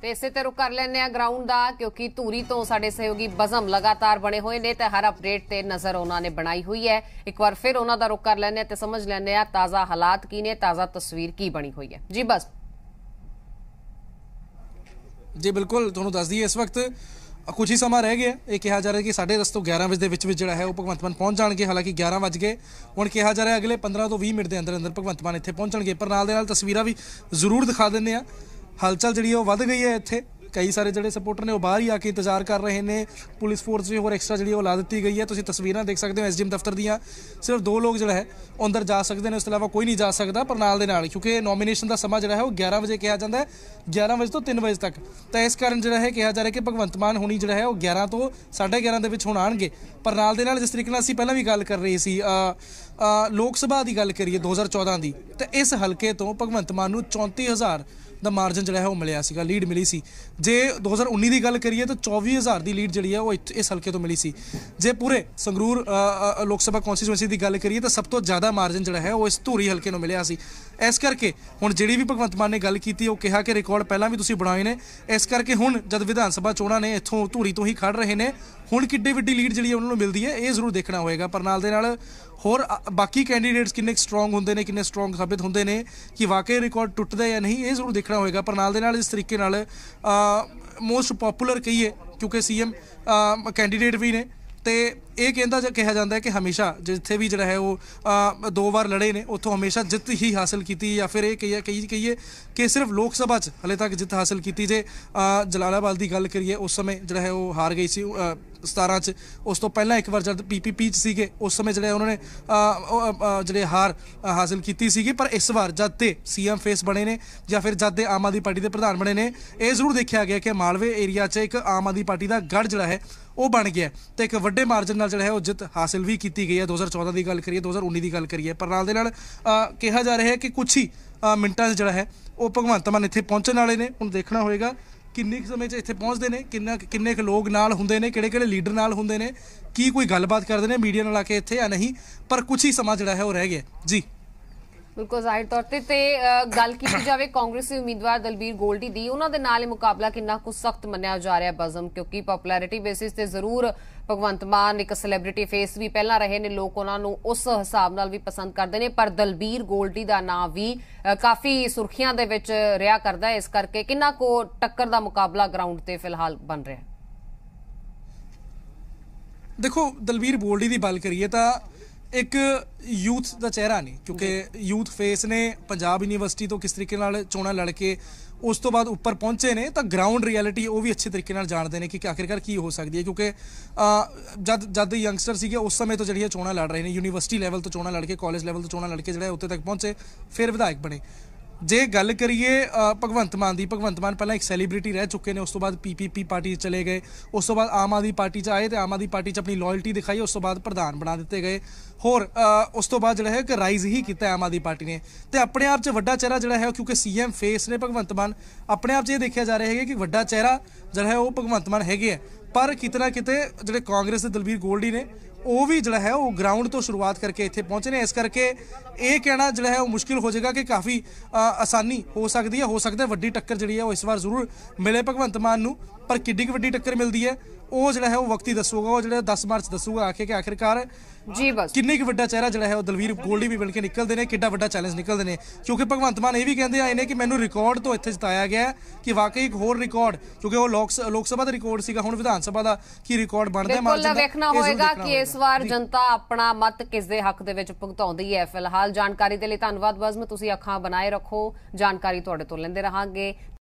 ਤੇ ਇਸੇ ਤੇ ਰੁਕ ਕਰ ਲੈਨੇ ਆ ਗਰਾਊਂਡ ਦਾ ਕਿਉਂਕਿ ਧੂਰੀ ਤੋਂ ਸਾਡੇ ਸਹਿਯੋਗੀ ਬਜ਼ਮ ਲਗਾਤਾਰ ਬਣੇ ਹੋਏ ਨੇ ਤੇ ਹਰ ਅਪਡੇਟ ਤੇ ਨਜ਼ਰ ਉਹਨਾਂ ਨੇ ਬਣਾਈ ਹੋਈ ਹੈ ਇੱਕ ਵਾਰ ਫਿਰ ਉਹਨਾਂ ਦਾ ਰੁਕ ਕਰ ਆ ਤੇ ਸਮਝ ਲੈਨੇ ਆ ਤਾਜ਼ਾ ਹਾਲਾਤ ਕੀ ਨੇ ਤਾਜ਼ਾ ਤਸਵੀਰ ਕੀ ਬਣੀ ਹੋਈ ਹੈ ਜੀ ਬਸ ਜੀ ਬਿਲਕੁਲ ਤੁਹਾਨੂੰ ਦੱਸ ਦਈਏ ਇਸ ਵਕਤ ਕੁਝ ਹੀ ਸਮਾਂ ਰਹਿ ਗਿਆ ਇਹ ਕਿਹਾ ਜਾ ਰਿਹਾ ਕਿ ਸਾਡੇ ਤੋਂ 11 ਵਜੇ ਦੇ ਵਿੱਚ ਵਿੱਚ ਜਿਹੜਾ ਹੈ ਉਹ ਭਗਵੰਤ ਮਾਨ ਪਹੁੰਚ ਜਾਣਗੇ ਹਾਲਾਂਕਿ 11 ਵਜ ਗਏ ਹੁਣ ਕਿਹਾ ਜਾ ਰਿਹਾ ਅਗਲੇ 15 ਤੋਂ 20 ਮਿੰਟ ਦੇ ਅੰਦਰ ਅੰਦਰ ਭਗਵੰਤ ਮਾਨ ਇੱਥੇ ਪਹੁੰਚਣਗੇ ਪਰ ਨਾਲ ਦੇ ਨਾਲ ਤਸਵੀਰਾਂ ਵੀ ਜ਼ਰੂਰ ਦਿਖਾ ਦਿੰਨੇ ਆ ਹਲਚਲ ਜਿਹੜੀ ਉਹ ਵੱਧ ਗਈ ਹੈ ਇੱਥੇ ਕਈ ਸਾਰੇ ਜਿਹੜੇ ਸਪੋਰਟਰ ਨੇ ਉਹ ਬਾਹਰ ਹੀ ਆ ਕੇ ਇੰਤਜ਼ਾਰ ਕਰ ਰਹੇ ਨੇ ਪੁਲਿਸ ਫੋਰਸ ਵੀ ਹੋਰ ਐਕਸਟਰਾ ਜਿਹੜੀ ਉਹ ਲਾ ਦਿੱਤੀ ਗਈ ਹੈ ਤੁਸੀਂ ਤਸਵੀਰਾਂ ਦੇਖ ਸਕਦੇ ਹੋ ਐਸਡੀਐਮ ਦਫ਼ਤਰ ਦੀਆਂ ਸਿਰਫ ਦੋ ਲੋਕ ਜਿਹੜਾ ਹੈ ਅੰਦਰ ਜਾ ਸਕਦੇ ਨੇ ਉਸ ਤੋਂ ਇਲਾਵਾ ਕੋਈ ਨਹੀਂ ਜਾ ਸਕਦਾ ਪਰ ਨਾਲ ਦੇ ਨਾਲ ਕਿਉਂਕਿ ਨੋਮੀਨੇਸ਼ਨ ਦਾ ਸਮਾਂ ਜਿਹੜਾ ਹੈ ਉਹ 11 ਵਜੇ ਕਿਹਾ ਜਾਂਦਾ ਹੈ 11 ਵਜੇ ਤੋਂ 3 ਵਜੇ ਤੱਕ ਤਾਂ ਇਸ ਕਾਰਨ ਜਿਹੜਾ ਹੈ ਕਿਹਾ ਜਾ ਰਿਹਾ ਕਿ ਭਗਵੰਤ ਮਾਨ ਹੁਣੀ ਜਿਹੜਾ ਹੈ ਉਹ 11 ਤੋਂ 11:30 ਦੇ ਵਿੱਚ ਹੁਣ ਆਣਗੇ ਪਰ ਨਾਲ ਦੇ ਨਾਲ ਜਿਸ ਤਰੀਕੇ ਨਾਲ ਅਸੀਂ ਪਹਿਲਾਂ ਵੀ ਗੱਲ ਕਰ ਰਹੇ ਸੀ ਲੋਕ ਸਭਾ ਦੀ ਗੱਲ ਕਰੀਏ 2014 ਦੀ ਤਾਂ ਇਸ ਹਲਕੇ ਤੋਂ ਭਗਵੰਤ ਮਾਨ ਨੂੰ 34000 ਦਾ ਮਾਰਜਨ ਜਿਹੜਾ ਹੈ ਉਹ ਮਿਲਿਆ ਸੀਗਾ ਲੀਡ ਮਿਲੀ ਸੀ ਜੇ 2019 ਦੀ ਗੱਲ ਕਰੀਏ ਤਾਂ 24000 ਦੀ ਲੀਡ ਜਿਹੜੀ ਹੈ ਉਹ ਇਸ ਹਲਕੇ ਤੋਂ ਮਿਲੀ ਸੀ ਜੇ ਪੂਰੇ ਸੰਗਰੂਰ ਲੋਕ ਸਭਾ ਕਨਸਟੀਟੂਐਂਸੀ ਦੀ ਗੱਲ ਕਰੀਏ ਤਾਂ ਸਭ ਤੋਂ ਜ਼ਿਆਦਾ ਮਾਰਜਨ ਜਿਹੜਾ ਹੈ ਉਹ ਇਸ ਧੂਰੀ ਹਲਕੇ ਨੂੰ ਮਿਲਿਆ ਸੀ ਇਸ ਕਰਕੇ ਹੁਣ ਜਿਹੜੀ ਵੀ ਭਗਵੰਤ ਮਾਨ ਨੇ ਗੱਲ ਕੀਤੀ ਉਹ ਕਿਹਾ ਕਿ ਰਿਕਾਰਡ ਪਹਿਲਾਂ ਵੀ ਤੁਸੀਂ ਬਣਾਏ ਨੇ ਇਸ ਕਰਕੇ ਹੁਣ ਜਦ ਵਿਧਾਨ ਸਭਾ ਚੋਣਾਂ ਨੇ ਇੱਥੋਂ ਧੂਰੀ ਤੋਂ ਹੀ ਖੜ ਰਹੇ ਨੇ ਹੁਣ ਕਿੱਡੇ ਵੱਡੀ ਲੀਡ ਜਿਹੜੀ ਉਹਨਾਂ ਨੂੰ ਮਿਲਦੀ ਹੈ ਇਹ ਜ਼ਰੂਰ ਦੇਖਣਾ ਹੋਏਗਾ ਪਰ ਨਾਲ ਦੇ ਨਾਲ ਹੋਰ ਬਾਕੀ ਕੈਂਡੀਡੇਟਸ ਕਿੰਨੇ ਸਟਰੋਂਗ ਹੁੰਦੇ ਨੇ ਕਿੰਨੇ ਸਟਰੋਂਗ ਸਾਬਿਤ ਹੁੰਦੇ ਨੇ ਕਿ ਵਾਕਈ ਰਿਕਾਰਡ ਟੁੱਟਦਾ ਜਾਂ ਨਹੀਂ ਇਹ ਜ਼ਰੂਰ ਦੇਖਣਾ ਹੋਏਗਾ ਪਰ ਨਾਲ ਦੇ ਨਾਲ ਇਸ ਤਰੀਕੇ ਨਾਲ ਮੋਸਟ ਪਪੂਲਰ ਕਹੀਏ ਕਿਉਂਕਿ ਸੀਐਮ ਕੈਂਡੀਡੇਟ ਵੀ ਨੇ ਤੇ ਇਹ ਕਹਿੰਦਾ ਜਾਂ ਕਿਹਾ ਜਾਂਦਾ ਹੈ ਕਿ ਹਮੇਸ਼ਾ ਜਿੱਥੇ ਵੀ ਜਿਹੜਾ ਹੈ ਉਹ ਦੋ ਵਾਰ ਲੜੇ ਨੇ ਉੱਥੋਂ ਹਮੇਸ਼ਾ ਜਿੱਤ ਹੀ ਹਾਸਲ ਕੀਤੀ ਜਾਂ ਫਿਰ ਇਹ ਕਹੀਏ ਕਹੀ ਕਹੀਏ ਕਿ ਸਿਰਫ ਲੋਕ ਸਭਾ 'ਚ ਹਲੇ ਤੱਕ ਜਿੱਤ ਹਾਸਲ ਕੀਤੀ ਜੇ ਜਲਾਲਾਬਾਦ ਦੀ ਗੱਲ ਕਰੀਏ ਉਸ ਸਮੇਂ ਜਿਹੜਾ ਹੈ ਉਹ ਹਾਰ ਗਈ ਸੀ 17 'ਚ ਉਸ ਤੋਂ ਪਹਿਲਾਂ ਇੱਕ ਵਾਰ ਜਦ ਪੀਪੀਪੀ 'ਚ ਸੀਗੇ ਉਸ ਸਮੇਂ ਜਿਹੜੇ ਉਹਨਾਂ ਨੇ ਜਿਹੜੇ ਹਾਰ ਹਾਸਲ ਕੀਤੀ ਸੀਗੀ ਪਰ ਇਸ ਵਾਰ ਜਦ ਤੇ ਸੀਐਮ ਫੇਸ ਬਣੇ ਨੇ ਜਾਂ ਫਿਰ ਜਦ ਦੇ ਆਮ ਆਦਮੀ ਪਾਰਟੀ ਦੇ ਪ੍ਰਧਾਨ ਬਣੇ ਨੇ ਇਹ ਜ਼ਰੂਰ ਦੇਖਿਆ ਗਿਆ ਕਿ ਮਾਲਵੇ ਏਰੀਆ 'ਚ ਇੱਕ ਆਮ ਆਦਮੀ ਪਾਰਟੀ ਦਾ ਗੜ ਜਿਹੜਾ ਹੈ ਉਹ ਬਣ ਗਿਆ ਤੇ ਇੱਕ ਵੱਡੇ ਮਾਰਜਨ ਨਾਲ ਜਿਹੜਾ ਹੈ ਉਹ ਜਿੱਤ ਹਾਸਲ ਵੀ ਕੀਤੀ ਗਈ ਹੈ 2014 ਦੀ ਗੱਲ ਕਰੀਏ 2019 ਦੀ ਗੱਲ ਕਰੀਏ ਪਰ ਨਾਲ ਦੇ ਨਾਲ ਕਿਹਾ ਜਾ ਰਿਹਾ ਹੈ ਕਿ ਕੁਝ ਹੀ ਮਿੰਟਾਂ 'ਚ ਜਿਹੜਾ ਹੈ ਉਹ ਭਗਵੰਤ ਮਾਨ ਇੱਥੇ ਪਹੁੰਚਣ ਵਾਲੇ ਨੇ ਹੁਣ ਦੇਖਣਾ ਹੋਏਗਾ ਕਿੰਨੇ ਸਮੇਂ 'ਚ ਇੱਥੇ ਪਹੁੰਚਦੇ ਨੇ ਕਿੰਨਾ ਕਿੰਨੇ ਕੁ ਲੋਕ ਨਾਲ ਹੁੰਦੇ ਨੇ ਕਿਹੜੇ ਕਿਹੜੇ ਲੀਡਰ ਨਾਲ ਹੁੰਦੇ ਨੇ ਕੀ ਕੋਈ ਗੱਲਬਾਤ ਕਰਦੇ ਨੇ ਮੀਡੀਆ ਨਾਲ ਆ ਕੇ ਇੱਥੇ ਜਾਂ ਨਹੀਂ ਪਰ ਕੁਝ ਹੀ ਸਮਾਂ ਜਿਹੜਾ ਹੈ ਉਹ ਰਹਿ ਗਿਆ ਜੀ ਬਿਲਕੁਲ ਜ਼ਾਹਿਰ ਤੌਰ ਤੇ ਤੇ ਗੱਲ ਕੀਤੀ ਜਾਵੇ ਕਾਂਗਰਸੀ ਉਮੀਦਵਾਰ ਦਲਬੀਰ ਗੋਲਡੀ ਦੀ ਉਹਨਾਂ ਦੇ ਨਾਲ ਇਹ ਮੁਕਾਬਲਾ ਕਿੰਨਾ ਕੁ ਸਖਤ ਮੰਨਿਆ ਜਾ ਰਿਹਾ ਬਜ਼ਮ ਕਿਉਂਕਿ ਪਪੂਲੈਰਿਟੀ ਬੇਸਿਸ ਤੇ ਜ਼ਰੂਰ ਭਗਵੰਤ ਮਾਨ ਇੱਕ ਸੈਲੀਬ੍ਰਿਟੀ ਫੇਸ ਵੀ ਪਹਿਲਾਂ ਰਹੇ ਨੇ ਲੋਕ ਉਹਨਾਂ ਨੂੰ ਉਸ ਹਿਸਾਬ ਨਾਲ ਵੀ ਪਸੰਦ ਕਰਦੇ ਨੇ ਪਰ ਦਲਬੀਰ ਗੋਲਡੀ ਦਾ ਨਾਮ ਵੀ ਕਾਫੀ ਸੁਰਖੀਆਂ ਦੇ ਵਿੱਚ ਰਿਹਾ ਕਰਦਾ ਇਸ ਕਰਕੇ ਕਿੰਨਾ ਕੋ ਟੱਕਰ ਦਾ ਮੁਕਾਬਲਾ ਗਰਾਊਂਡ ਤੇ ਫਿਲਹਾਲ ਬਣ ਰਿਹਾ ਦੇਖੋ ਦਲਬੀਰ ਗੋਲਡੀ ਦੀ ਗੱਲ ਕਰੀਏ ਤਾਂ ਇੱਕ ਯੂਥ ਦਾ ਚਿਹਰਾ ਨਹੀਂ ਕਿਉਂਕਿ ਯੂਥ ਫੇਸ ਨੇ ਪੰਜਾਬ ਯੂਨੀਵਰਸਿਟੀ ਤੋਂ ਕਿਸ ਤਰੀਕੇ ਨਾਲ ਚੋਣਾਂ ਲੜ ਕੇ ਉਸ ਤੋਂ ਬਾਅਦ ਉੱਪਰ ਪਹੁੰਚੇ ਨੇ ਤਾਂ ਗਰਾਊਂਡ ਰਿਐਲਿਟੀ ਉਹ ਵੀ ਅੱਛੇ ਤਰੀਕੇ ਨਾਲ ਜਾਣਦੇ ਨੇ ਕਿ ਆਖਿਰਕਾਰ ਕੀ ਹੋ ਸਕਦੀ ਹੈ ਕਿਉਂਕਿ ਜਦ ਜਦ ਯੰਗਸਟਰ ਸੀਗੇ ਉਸ ਸਮੇਂ ਤੋਂ ਜਿਹੜੀਆਂ ਚੋਣਾਂ ਲੜ ਰਹੇ ਨੇ ਯੂਨੀਵਰਸਿਟੀ ਲੈਵਲ ਤੋਂ ਚੋਣਾਂ ਲੜ ਕੇ ਕਾਲਜ ਲੈਵਲ ਤੋਂ ਚੋਣਾਂ ਲੜ ਕੇ ਜਿਹੜਾ ਉੱਤੇ ਤੱਕ ਪਹੁੰਚੇ ਫਿਰ ਵਿਧਾਇਕ ਬਣੇ ਜੇ ਗੱਲ ਕਰੀਏ ਭਗਵੰਤ ਮਾਨ ਦੀ ਭਗਵੰਤ ਮਾਨ ਪਹਿਲਾਂ ਇੱਕ ਸੈਲੀਬ੍ਰਿਟੀ ਰਹਿ ਚੁੱਕੇ ਨੇ ਉਸ ਤੋਂ ਬਾਅਦ ਪੀਪੀਪੀ ਪਾਰਟੀ 'ਚ ਚਲੇ ਗਏ ਉਸ ਤੋਂ ਬਾਅਦ ਆਮ ਆਦਮੀ ਪਾਰਟੀ 'ਚ ਆਏ ਤੇ ਆਮ ਆਦਮੀ ਪਾਰਟੀ 'ਚ ਆਪਣੀ ਲਾਇਲਟੀ ਦਿਖਾਈ ਉਸ ਤੋਂ ਬਾਅਦ ਪ੍ਰਧਾਨ ਬਣਾ ਦਿੱਤੇ ਗਏ ਹੋਰ ਉਸ ਤੋਂ ਬਾਅਦ ਜਿਹੜਾ ਹੈ ਕਿ ਰਾਈਜ਼ ਹੀ ਕੀਤਾ ਆਮ ਆਦਮੀ ਪਾਰਟੀ ਨੇ ਤੇ ਆਪਣੇ ਆਪ 'ਚ ਵੱਡਾ ਚਿਹਰਾ ਜਿਹੜਾ ਹੈ ਕਿਉਂਕਿ ਸੀਐਮ ਫੇਸ ਨੇ ਭਗਵੰਤ ਮਾਨ ਆਪਣੇ ਆਪ 'ਚ ਇਹ ਦੇਖਿਆ ਜਾ ਰਿਹਾ ਹੈ ਕਿ ਵੱਡਾ ਚਿਹਰਾ ਜਿਹੜਾ ਹੈ ਉਹ ਭਗਵੰਤ ਮਾਨ ਹੈਗੇ ਆ ਪਰ ਕਿਤਨਾ ਕਿਤੇ ਜਿਹੜੇ ਕਾਂਗਰਸ ਦੇ ਦਲਬੀਰ ਗੋਲਡੀ ਨੇ ਉਹ ਵੀ ਜਿਹੜਾ ਹੈ ਉਹ ਗਰਾਊਂਡ ਤੋਂ ਸ਼ੁਰੂਆਤ ਕਰਕੇ ਇੱਥੇ ਪਹੁੰਚੇ ਇਸ ਕਰਕੇ ਇਹ ਕਹਿਣਾ ਜਿਹੜਾ ਹੈ ਉਹ ਮੁਸ਼ਕਿਲ ਹੋ ਜਾਏਗਾ ਕਿ ਕਾਫੀ ਆਸਾਨੀ ਹੋ ਸਕਦੀ ਹੈ ਹੋ ਸਕਦਾ ਵੱਡੀ ਟੱਕਰ ਜਿਹੜੀ ਹੈ ਉਹ ਇਸ ਵਾਰ ਜ਼ਰੂਰ ਮਿਲੇ ਭਗਵੰਤ ਮਾਨ ਨੂੰ ਪਰ ਕਿੱਡੀ ਕੁ ਵੱਡੀ ਟੱਕਰ ਮਿਲਦੀ ਹੈ ਉਹ ਜਿਹੜਾ ਹੈ ਉਹ ਵਕਤ ਹੀ ਦੱਸੂਗਾ ਉਹ ਜਿਹੜਾ 10 ਮਾਰਚ ਦੱਸੂਗਾ ਆਖੇ ਕਿ ਆਖਿਰਕਾਰ ਜੀ ਬਸ ਕਿੰਨੇ ਕੁ ਵੱਡਾ ਚਿਹਰਾ ਜਿਹੜਾ ਹੈ ਉਹ ਦਲਵੀਰ ਗੋਲਡੀ ਵੀ ਬਣ ਕੇ ਨਿਕਲਦੇ ਨੇ ਕਿੱਡਾ ਵੱਡਾ ਚੈਲੰਜ ਨਿਕਲਦੇ ਨੇ ਕਿਉਂਕਿ ਭਗਵੰਤ ਮਾਨ ਇਹ ਵੀ ਕਹਿੰਦੇ ਆਏ ਨੇ ਕਿ ਮੈਨੂੰ ਰਿਕਾਰਡ ਤੋਂ ਇੱਥੇ ਜਿਤਾਇਆ ਗਿਆ ਕਿ ਵਾਕਈ ਇੱਕ ਹੋਰ ਰਿਕਾਰਡ ਕਿਉਂਕਿ ਉਹ ਲੋਕ ਲੋਕ ਸਭਾ ਦਾ ਰਿਕਾਰਡ ਸੀਗਾ ਹੁਣ ਵਿਧਾਨ ਸਭਾ ਦਾ ਕੀ ਰਿਕਾਰਡ ਬਣਦਾ ਮਾਰਚ ਦਾ ਬਿਲਕੁਲ ਵੇਖਣਾ ਹੋਏਗਾ ਕਿ ਇਸ ਵਾਰ ਜਨਤਾ ਆਪਣਾ ਮਤ ਕਿਸ ਦੇ ਹੱਕ ਦੇ ਵਿੱਚ ਭੁਗਤਾਉਂਦੀ ਹੈ ਫਿਲਹਾਲ ਜਾਣਕਾਰੀ ਦੇ ਲਈ ਧੰਨਵਾਦ ਬਜ਼ਮ ਤੁਸੀਂ ਅੱਖਾਂ ਬਣਾਏ ਰੱਖੋ ਜਾਣਕਾਰੀ ਤੁਹਾਡੇ ਤੋਂ ਲੈਂਦੇ ਰਹਾਂਗੇ